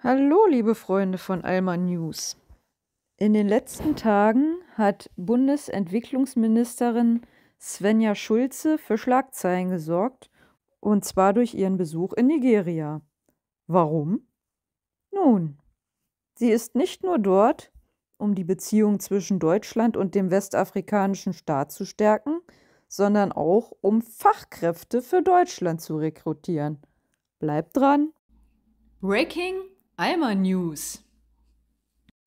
Hallo, liebe Freunde von Alma News. In den letzten Tagen hat Bundesentwicklungsministerin Svenja Schulze für Schlagzeilen gesorgt, und zwar durch ihren Besuch in Nigeria. Warum? Nun, sie ist nicht nur dort, um die Beziehung zwischen Deutschland und dem westafrikanischen Staat zu stärken, sondern auch, um Fachkräfte für Deutschland zu rekrutieren. Bleibt dran! Breaking Eimer News.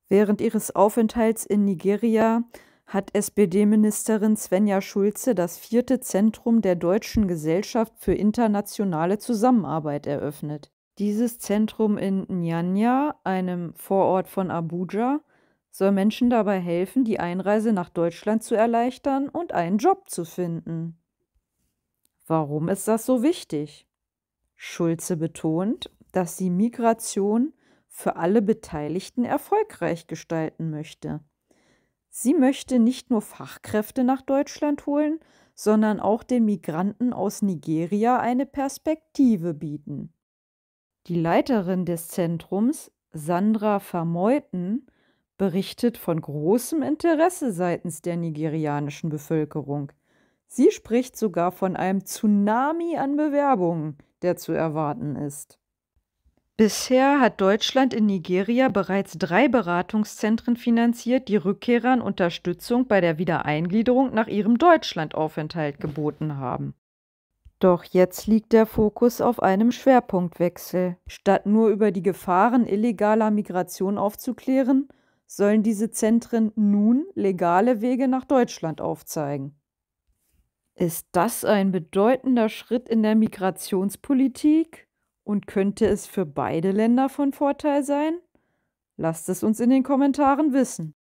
Während ihres Aufenthalts in Nigeria hat SPD-Ministerin Svenja Schulze das vierte Zentrum der Deutschen Gesellschaft für internationale Zusammenarbeit eröffnet. Dieses Zentrum in Nyanya, einem Vorort von Abuja, soll Menschen dabei helfen, die Einreise nach Deutschland zu erleichtern und einen Job zu finden. Warum ist das so wichtig? Schulze betont, dass sie Migration für alle Beteiligten erfolgreich gestalten möchte. Sie möchte nicht nur Fachkräfte nach Deutschland holen, sondern auch den Migranten aus Nigeria eine Perspektive bieten. Die Leiterin des Zentrums, Sandra Vermeuten, berichtet von großem Interesse seitens der nigerianischen Bevölkerung. Sie spricht sogar von einem Tsunami an Bewerbungen, der zu erwarten ist. Bisher hat Deutschland in Nigeria bereits drei Beratungszentren finanziert, die Rückkehrern Unterstützung bei der Wiedereingliederung nach ihrem Deutschlandaufenthalt geboten haben. Doch jetzt liegt der Fokus auf einem Schwerpunktwechsel. Statt nur über die Gefahren illegaler Migration aufzuklären, sollen diese Zentren nun legale Wege nach Deutschland aufzeigen. Ist das ein bedeutender Schritt in der Migrationspolitik? Und könnte es für beide Länder von Vorteil sein? Lasst es uns in den Kommentaren wissen.